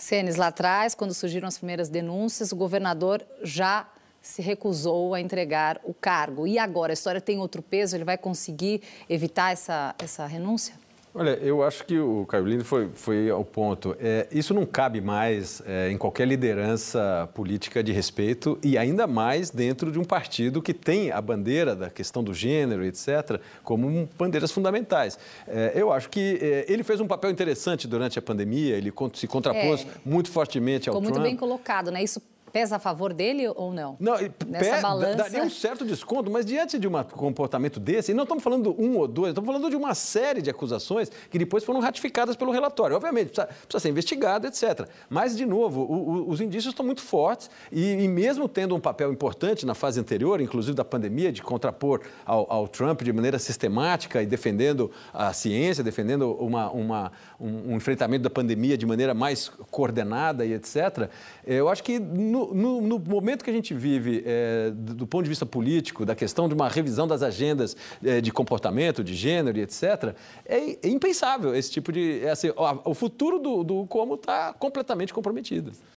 Senes, lá atrás, quando surgiram as primeiras denúncias, o governador já se recusou a entregar o cargo. E agora? A história tem outro peso? Ele vai conseguir evitar essa, essa renúncia? Olha, eu acho que o Caio Lindo foi, foi ao ponto. É, isso não cabe mais é, em qualquer liderança política de respeito e ainda mais dentro de um partido que tem a bandeira da questão do gênero, etc., como bandeiras fundamentais. É, eu acho que é, ele fez um papel interessante durante a pandemia, ele se contrapôs é. muito fortemente ao Ficou Trump. Ficou muito bem colocado, né? Isso Pesa a favor dele ou não? Não, Nessa pé, balança... daria um certo desconto, mas diante de um comportamento desse, e não estamos falando um ou dois, estamos falando de uma série de acusações que depois foram ratificadas pelo relatório. Obviamente, precisa, precisa ser investigado, etc. Mas, de novo, o, o, os indícios estão muito fortes e, e, mesmo tendo um papel importante na fase anterior, inclusive da pandemia, de contrapor ao, ao Trump de maneira sistemática e defendendo a ciência, defendendo uma, uma, um, um enfrentamento da pandemia de maneira mais coordenada e etc., eh, eu acho que no no, no, no, momento que a gente vive, é, do, do, ponto de vista político, da questão de uma revisão das agendas é, de comportamento, de gênero e etc., é, é impensável esse tipo de. É assim, o futuro do, do como está completamente comprometido.